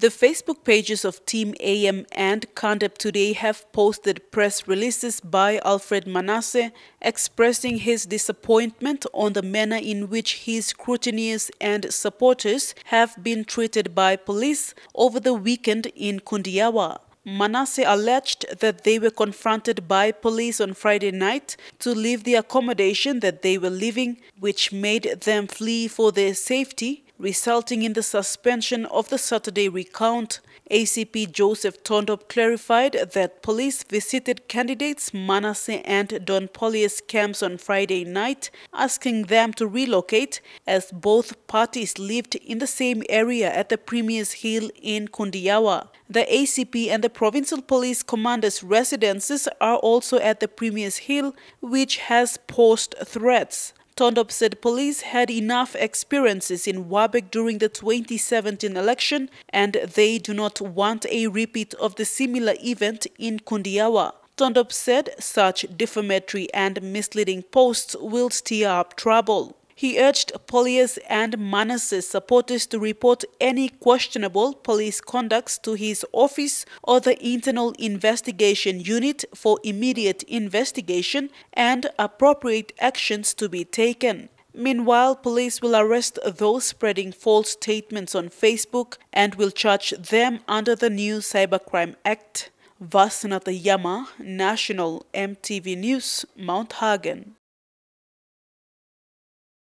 The Facebook pages of Team AM and Kandap Today have posted press releases by Alfred Manasseh expressing his disappointment on the manner in which his scrutineers and supporters have been treated by police over the weekend in Kundiawa. Manasseh alleged that they were confronted by police on Friday night to leave the accommodation that they were living, which made them flee for their safety resulting in the suspension of the Saturday recount. ACP Joseph Tondop clarified that police visited candidates Manasseh and Don Polly's camps on Friday night, asking them to relocate as both parties lived in the same area at the Premier's Hill in Kundiawa. The ACP and the Provincial Police Commander's residences are also at the Premier's Hill, which has posed threats. Tondop said police had enough experiences in Wabek during the 2017 election and they do not want a repeat of the similar event in Kundiawa. Tondop said such defamatory and misleading posts will stir up trouble. He urged Polias and Manas's supporters to report any questionable police conducts to his office or the Internal Investigation Unit for immediate investigation and appropriate actions to be taken. Meanwhile, police will arrest those spreading false statements on Facebook and will charge them under the new Cybercrime Act. Vasanatha Yama, National MTV News, Mount Hagen.